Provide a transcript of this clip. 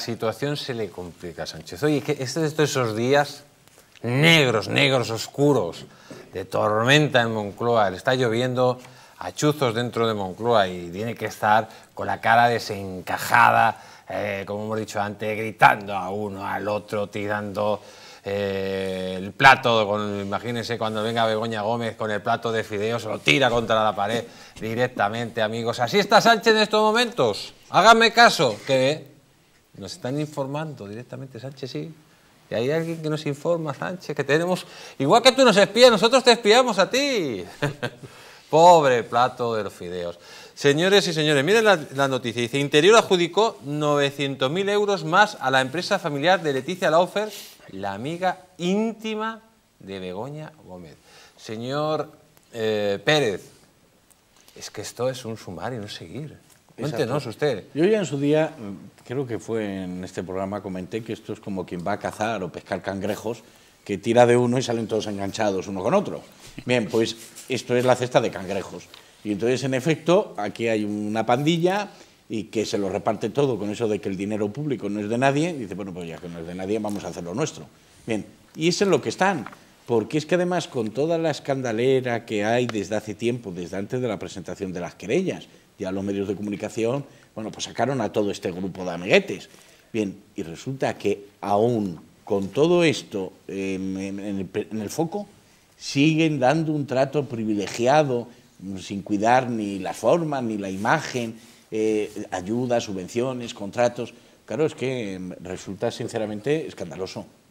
La situación se le complica a Sánchez. Oye, que este esos días negros, negros, oscuros, de tormenta en Moncloa, le está lloviendo a chuzos dentro de Moncloa y tiene que estar con la cara desencajada, eh, como hemos dicho antes, gritando a uno, al otro, tirando eh, el plato, con, imagínense cuando venga Begoña Gómez con el plato de fideos, lo tira contra la pared directamente, amigos. Así está Sánchez en estos momentos. Hágame caso, que nos están informando directamente, Sánchez sí. Y hay alguien que nos informa, Sánchez, que tenemos... Igual que tú nos espías, nosotros te espiamos a ti. Pobre plato de los fideos. Señores y señores, miren la, noticia. Dice, Interior adjudicó 900.000 euros más a la empresa familiar de Leticia Laufer, la amiga íntima de Begoña Gómez. Señor eh, Pérez, es que esto es un sumar y no seguir usted. Yo ya en su día, mm, creo que fue en este programa, comenté que esto es como quien va a cazar o pescar cangrejos, que tira de uno y salen todos enganchados uno con otro. Bien, pues esto es la cesta de cangrejos. Y entonces, en efecto, aquí hay una pandilla y que se lo reparte todo con eso de que el dinero público no es de nadie. Dice, bueno, pues ya que no es de nadie, vamos a hacer lo nuestro. Bien, y ese es lo que están porque es que además con toda la escandalera que hay desde hace tiempo, desde antes de la presentación de las querellas, ya los medios de comunicación, bueno, pues sacaron a todo este grupo de amiguetes. Bien, y resulta que aún con todo esto en, el, foco, siguen dando un trato privilegiado, sin cuidar ni la forma ni la imagen, eh, ayudas, subvenciones, contratos. Claro, es que mm, resulta sinceramente escandaloso.